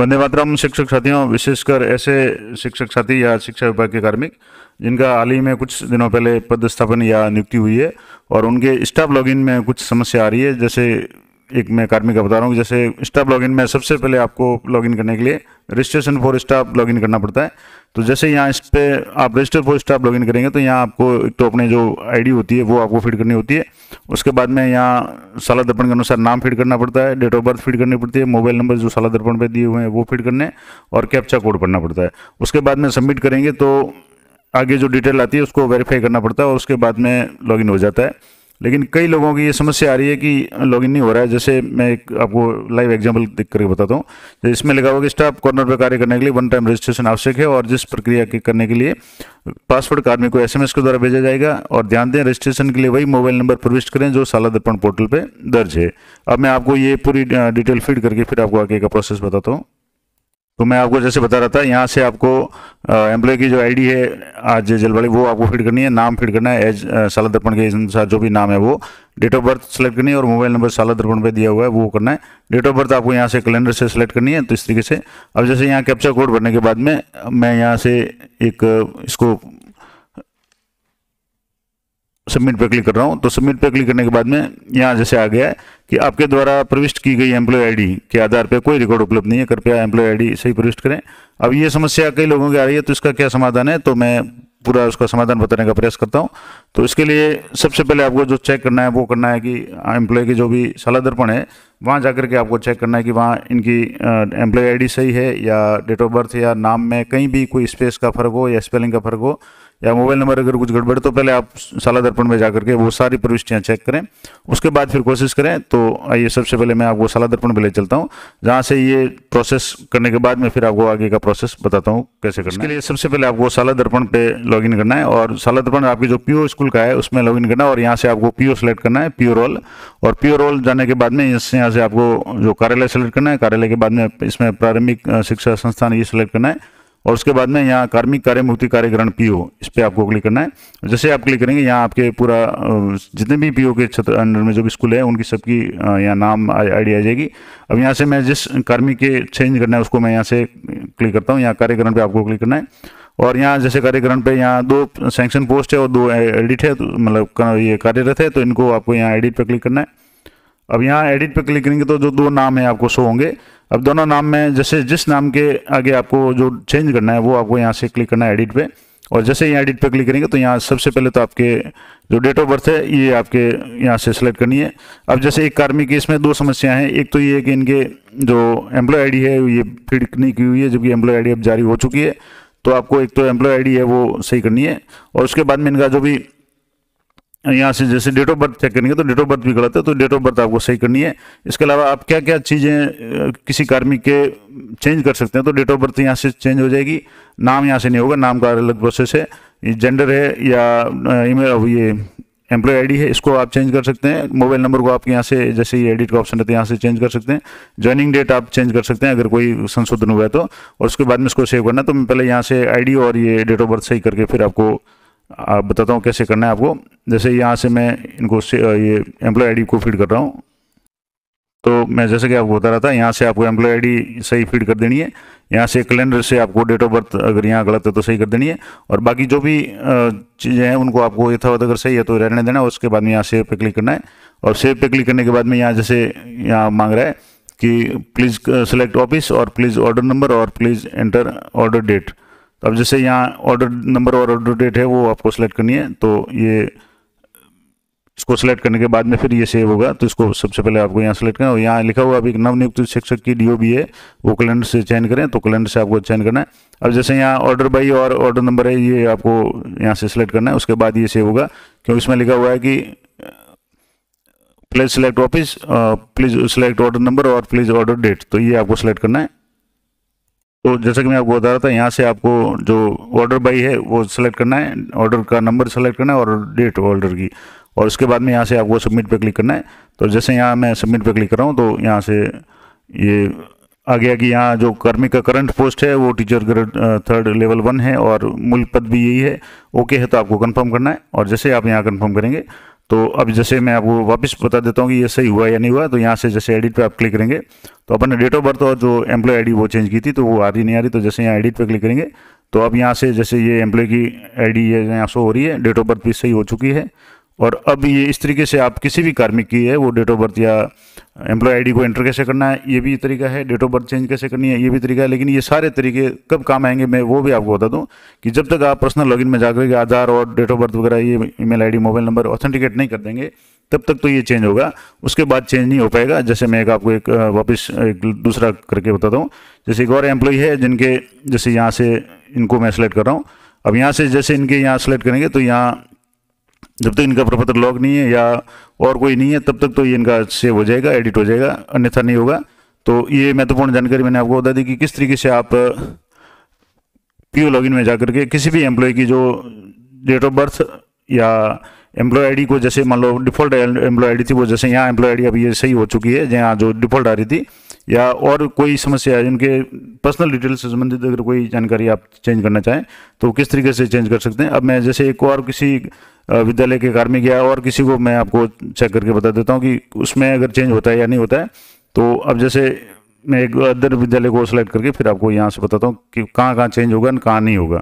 वंदे मातरम शिक्षक साथियों विशेषकर ऐसे शिक्षक साथी या शिक्षा विभाग के कार्मिक जिनका हाल ही में कुछ दिनों पहले पदस्थापन या नियुक्ति हुई है और उनके स्टाफ लॉगिन में कुछ समस्या आ रही है जैसे एक मैं कार्मिक का बता रहा हूँ जैसे स्टाफ लॉगिन में सबसे पहले आपको लॉगिन करने के लिए रजिस्ट्रेशन फॉर स्टाफ लॉगिन करना पड़ता है तो जैसे यहाँ इस पर आप रजिस्टर फॉर स्टाफ लॉगिन करेंगे तो यहाँ आपको एक तो अपने जो आईडी होती है वो आपको फीड करनी होती है उसके बाद में यहाँ साला दर्पण के अनुसार नाम फीड करना पड़ता है डेट ऑफ बर्थ फीड करनी पड़ती है मोबाइल नंबर जो साला दर्पण पर दिए हुए हैं वो फीड करने और कैप्चा कोड पढ़ना पड़ता है उसके बाद में सबमिट करेंगे तो आगे जो डिटेल आती है उसको वेरीफाई करना पड़ता है और उसके बाद में लॉगिन हो जाता है लेकिन कई लोगों की ये समस्या आ रही है कि लॉगिन नहीं हो रहा है जैसे मैं एक आपको लाइव एग्जांपल देख करके बताता हूँ तो इसमें लिखा हुआ कि स्टाफ कॉर्नर पर कार्य करने के लिए वन टाइम रजिस्ट्रेशन आवश्यक है और जिस प्रक्रिया के करने के लिए पासवर्ड कार्ड में को एसएमएस के द्वारा भेजा जाएगा और ध्यान दें रजिस्ट्रेशन के लिए वही मोबाइल नंबर प्रविष्ट करें जो साला दर्पण पोर्टल पर दर्ज है अब मैं आपको ये पूरी डिटेल फीड करके फिर आपको आगे का प्रोसेस बताता हूँ तो मैं आपको जैसे बता रहा था यहाँ से आपको एम्प्लॉय की जो आईडी है आज जलवाड़ी वो आपको फिट करनी है नाम फिट करना है एज साला दर्पण के अनुसार जो भी नाम है वो डेट ऑफ बर्थ सेलेक्ट करनी है और मोबाइल नंबर साला दर्पण पे दिया हुआ है वो करना है डेट ऑफ बर्थ आपको यहाँ से कैलेंडर से सेलेक्ट करनी है तो इस तरीके से अब जैसे यहाँ कैप्चर कोड भरने के बाद में मैं यहाँ से एक इसको सबमिट पर क्लिक कर रहा हूँ तो सबमिट पर क्लिक करने के बाद में यहाँ जैसे आ गया है कि आपके द्वारा प्रविष्ट की गई एम्प्लॉय आईडी के आधार पर कोई रिकॉर्ड उपलब्ध नहीं है कृपया एम्प्लॉय आईडी सही प्रविष्ट करें अब ये समस्या कई लोगों की आ रही है तो इसका क्या समाधान है तो मैं पूरा उसका समाधान बताने का प्रयास करता हूँ तो इसके लिए सबसे पहले आपको जो चेक करना है वो करना है कि एम्प्लॉय की जो भी सलाह दर्पण है वहाँ जाकर के आपको चेक करना है कि वहाँ इनकी एम्प्लॉय आईडी सही है या डेट ऑफ बर्थ या नाम में कहीं भी कोई स्पेस का फ़र्क हो या स्पेलिंग का फ़र्क हो या मोबाइल नंबर अगर कुछ गड़बड़े तो पहले आप साला दर्पण में जाकर के वो सारी प्रविष्टियाँ चेक करें उसके बाद फिर कोशिश करें तो आइए सबसे पहले मैं आपको साला दर्पण पर ले चलता हूँ जहाँ से ये प्रोसेस करने के बाद मैं फिर आपको आगे का प्रोसेस बताता हूँ कैसे करना इसके लिए सबसे पहले आपको साला दर्पण पर लॉगिन करना है और साला दर्पण आपकी जो पीओ स्कूल का है उसमें लॉगिन करना है और यहाँ से आपको पीओ सेलेक्ट करना है पीओ रोल और पीओ रोल जाने के बाद में इससे यहाँ से आपको जो कार्यालय सेलेक्ट करना है कार्यालय के बाद में इसमें प्रारंभिक शिक्षा संस्थान ये सेलेक्ट करना है और उसके बाद में यहाँ कार्मिक कार्य मुक्ति कार्यग्रहण पीओ इस पर आपको क्लिक करना है जैसे आप क्लिक करेंगे यहाँ आपके पूरा जितने भी पीओ के क्षेत्र अंडर में जो भी स्कूल है उनकी सबकी यहाँ नाम आईडी आ जाएगी अब यहाँ से मैं जिस कार्मिक के चेंज करना है उसको मैं यहाँ से क्लिक करता हूँ यहाँ कार्यग्रहण पर आपको क्लिक करना है और यहाँ जैसे कार्यक्रम पर यहाँ दो सेंक्शन पोस्ट है और दो एडिट है तो मतलब ये कार्यरत है तो इनको आपको यहाँ एडिट पर क्लिक करना है अब यहाँ एडिट पर क्लिक करेंगे तो जो दो नाम है आपको शो होंगे अब दोनों नाम में जैसे जिस नाम के आगे आपको जो चेंज करना है वो आपको यहाँ से क्लिक करना है एडिट पे और जैसे यहाँ एडिट पे क्लिक करेंगे तो यहाँ सबसे पहले तो आपके जो डेट ऑफ बर्थ है ये आपके यहाँ से सेलेक्ट करनी है अब जैसे एक कार्मिक केस में दो समस्याएं हैं एक तो ये है कि इनके जो एम्प्लॉय डी है ये फिट नहीं की हुई है जबकि एम्प्लॉय डी अब जारी हो चुकी है तो आपको एक तो एम्प्लॉय डी है वो सही करनी है और उसके बाद में इनका जो भी यहाँ से जैसे डेट ऑफ बर्थ चेक करेंगे तो डेट ऑफ बर्थ भी गलत है तो डेट ऑफ बर्थ आपको सही करनी है इसके अलावा आप क्या क्या चीज़ें किसी कार्मिक के चेंज कर सकते हैं तो डेट ऑफ बर्थ यहाँ से चेंज हो जाएगी नाम यहाँ से नहीं होगा नाम का अलग प्रोसेस है जेंडर है या ईमेल ये एम्प्लॉय आईडी है इसको आप चेंज कर सकते हैं मोबाइल नंबर को आप यहाँ से जैसे ये एडिट का ऑप्शन रहता है यहाँ से चेंज कर सकते हैं ज्वाइनिंग डेट आप चेंज कर सकते हैं अगर कोई संशोधन हुआ है तो और उसके बाद में इसको सेव करना तो मैं पहले यहाँ से आईडी और ये डेट ऑफ बर्थ सही करके फिर आपको आप बताता हूँ कैसे करना है आपको जैसे यहाँ से मैं इनको से ये एम्प्लॉय आईडी को फीड कर रहा हूँ तो मैं जैसे कि आपको बता रहा था यहाँ से आपको एम्प्लॉय आईडी सही फीड कर देनी है यहाँ से कैलेंडर से आपको डेट ऑफ बर्थ अगर यहाँ गलत है तो सही कर देनी है और बाकी जो भी चीज़ें हैं उनको आपको यथावत अगर सही है तो रहने देना है उसके बाद में यहाँ सेव पे क्लिक करना है और सेव पे क्लिक करने के बाद में यहाँ जैसे यहाँ मांग रहा है कि प्लीज़ सेलेक्ट ऑफिस और प्लीज़ ऑर्डर नंबर और प्लीज़ एंटर ऑर्डर डेट तो अब जैसे यहाँ ऑर्डर नंबर और ऑर्डर डेट है वो आपको सेलेक्ट करनी है तो ये इसको सेलेक्ट करने के बाद में फिर ये सेव होगा तो इसको सबसे पहले आपको यहाँ सेलेक्ट करना है और यहाँ लिखा हुआ अभी नवनियुक्त शिक्षक की भी है वो कैलेंडर से चयन करें तो कैलेंडर से आपको चयन करना है अब जैसे यहाँ ऑर्डर बाई और ऑर्डर नंबर है ये आपको यहाँ से सिलेक्ट करना है उसके बाद ये सेव होगा क्योंकि इसमें लिखा हुआ है कि please select office please select order number और प्लीज ऑर्डर डेट तो ये आपको सेलेक्ट करना है तो जैसा कि मैं आपको बता रहा था यहाँ से आपको जो ऑर्डर बाई है वो सिलेक्ट करना है ऑर्डर का नंबर सेलेक्ट करना है और डेट ऑर्डर की और उसके बाद में यहाँ से आपको सबमिट पे क्लिक करना है तो जैसे यहाँ मैं सबमिट पे क्लिक कर रहा हूँ तो यहाँ से ये आ गया कि यहाँ जो कर्मी का करंट पोस्ट है वो teacher grade third level one है और मूल पद भी यही है ओके है तो आपको कन्फर्म करना है और जैसे आप यहाँ कन्फर्म करेंगे तो अब जैसे मैं आपको वापस बता देता हूँ कि ये सही हुआ या नहीं हुआ तो यहाँ से जैसे एडिट पे आप क्लिक करेंगे तो अपने डेट ऑफ बर्थ और जो एम्प्लॉय आईडी वो चेंज की थी तो वो आ रही नहीं आ रही तो जैसे यहाँ एडिट पे क्लिक करेंगे तो अब यहाँ से जैसे ये एम्प्लॉय की आईडी ये यहाँ शो हो रही है डेट ऑफ बर्थ भी सही हो चुकी है और अब ये इस तरीके से आप किसी भी कार्मिक की है वो डेट ऑफ बर्थ या एम्प्लॉय आईडी को एंटर कैसे करना है ये भी तरीका है डेट ऑफ बर्थ चेंज कैसे करनी है ये भी तरीका है लेकिन ये सारे तरीके कब काम आएंगे मैं वो भी आपको बता दूं कि जब तक आप पर्सनल लॉगिन में जाकर के आधार और डेट ऑफ बर्थ वगैरह ये email ID mobile number authenticate नहीं कर देंगे तब तक तो ये चेंज होगा उसके बाद चेंज नहीं हो पाएगा जैसे मैं एक आपको एक वापस एक दूसरा करके बताता हूँ जैसे एक और एम्प्लॉय है जिनके जैसे यहाँ से इनको मैं सेलेक्ट कर रहा हूँ अब यहाँ से जैसे इनके यहाँ सेलेक्ट करेंगे तो यहाँ जब तक इनका प्रपत्र लॉग नहीं है या और कोई नहीं है तब तक तो ये इनका सेव हो जाएगा एडिट हो जाएगा अन्यथा नहीं होगा तो ये महत्वपूर्ण जानकारी मैंने आपको बता दी कि किस तरीके से आप पी लॉगिन में जाकर के किसी भी एम्प्लॉय की जो डेट ऑफ बर्थ या एम्प्लॉय आईडी को जैसे मान लो डिफॉल्ट एम्प्लॉय आईडी थी वो जैसे यहाँ एम्प्लॉय आईडी अभी ये सही हो चुकी है जहाँ जो डिफॉल्ट आ रही थी या और कोई समस्या है जिनके पर्सनल डिटेल से संबंधित अगर कोई जानकारी आप चेंज करना चाहें तो किस तरीके से चेंज कर सकते हैं अब मैं जैसे एक और किसी विद्यालय के कार्मिक या और किसी को मैं आपको चेक करके बता देता हूँ कि उसमें अगर चेंज होता है या नहीं होता है तो अब जैसे मैं एक अदर विद्यालय को सेलेक्ट करके फिर आपको यहाँ से बताता हूँ कि कहाँ कहाँ चेंज होगा कहाँ नहीं होगा